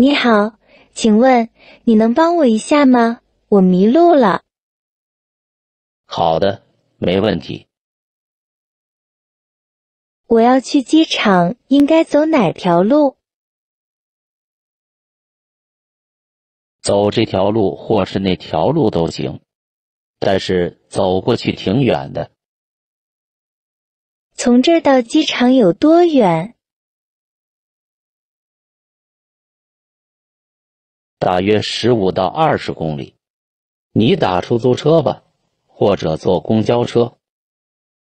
你好，请问你能帮我一下吗？我迷路了。好的，没问题。我要去机场，应该走哪条路？走这条路或是那条路都行，但是走过去挺远的。从这儿到机场有多远？大约十五到二十公里，你打出租车吧，或者坐公交车。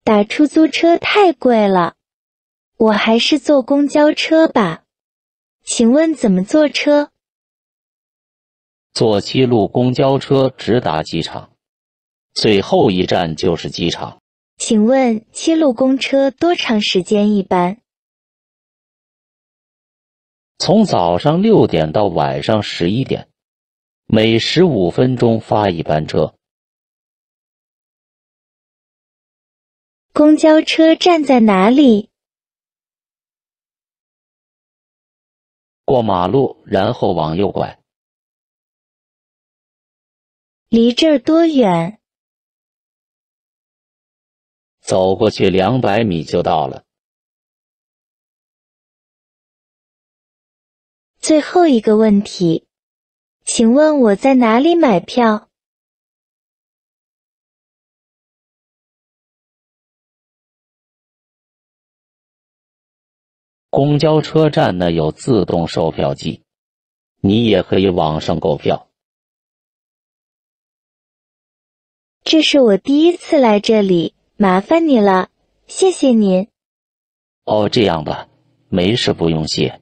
打出租车太贵了，我还是坐公交车吧。请问怎么坐车？坐七路公交车直达机场，最后一站就是机场。请问七路公车多长时间一班？从早上六点到晚上十一点，每十五分钟发一班车。公交车站在哪里？过马路，然后往右拐。离这儿多远？走过去两百米就到了。最后一个问题，请问我在哪里买票？公交车站呢有自动售票机，你也可以网上购票。这是我第一次来这里，麻烦你了，谢谢您。哦，这样吧，没事不用谢。